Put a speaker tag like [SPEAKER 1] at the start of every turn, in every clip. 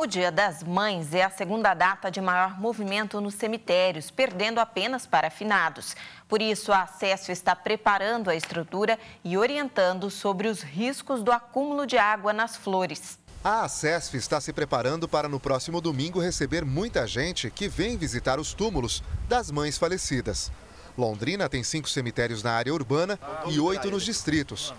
[SPEAKER 1] O Dia das Mães é a segunda data de maior movimento nos cemitérios, perdendo apenas para finados. Por isso, a Acesso está preparando a estrutura e orientando sobre os riscos do acúmulo de água nas flores. A Acesf está se preparando para no próximo domingo receber muita gente que vem visitar os túmulos das mães falecidas. Londrina tem cinco cemitérios na área urbana e oito nos distritos.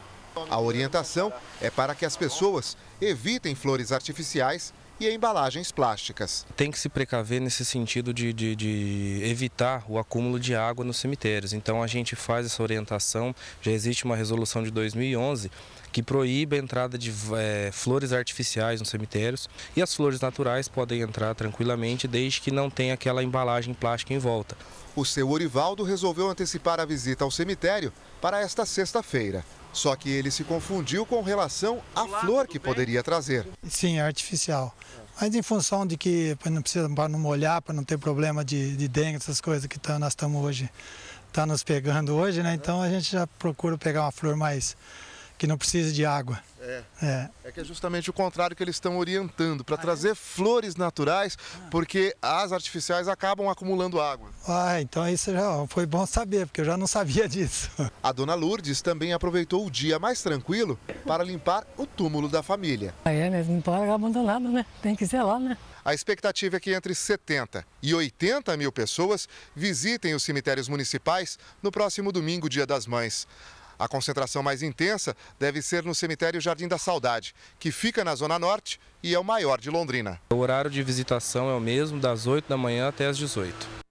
[SPEAKER 1] A orientação é para que as pessoas evitem flores artificiais e embalagens plásticas.
[SPEAKER 2] Tem que se precaver nesse sentido de, de, de evitar o acúmulo de água nos cemitérios. Então a gente faz essa orientação, já existe uma resolução de 2011 que proíbe a entrada de é, flores artificiais nos cemitérios e as flores naturais podem entrar tranquilamente desde que não tenha aquela embalagem plástica em volta.
[SPEAKER 1] O seu Orivaldo resolveu antecipar a visita ao cemitério para esta sexta-feira. Só que ele se confundiu com relação à flor que poderia trazer.
[SPEAKER 3] Sim, é artificial. Mas em função de que não precisa para não molhar, para não ter problema de, de dengue, essas coisas que tá, nós estamos hoje, está nos pegando hoje, né? Então a gente já procura pegar uma flor mais que não precisa de água. É. é.
[SPEAKER 1] É, que é justamente o contrário que eles estão orientando, para ah, é? trazer é? flores naturais, ah. porque as artificiais acabam acumulando água. Ah, então isso já foi bom saber, porque eu já não sabia disso. A dona Lourdes também aproveitou o dia mais tranquilo para limpar o túmulo da família.
[SPEAKER 3] Ah, é, mas né? não pode abandonado, né? Tem que ser lá, né?
[SPEAKER 1] A expectativa é que entre 70 e 80 mil pessoas visitem os cemitérios municipais no próximo domingo, Dia das Mães. A concentração mais intensa deve ser no cemitério Jardim da Saudade, que fica na Zona Norte e é o maior de Londrina.
[SPEAKER 2] O horário de visitação é o mesmo, das 8 da manhã até as 18.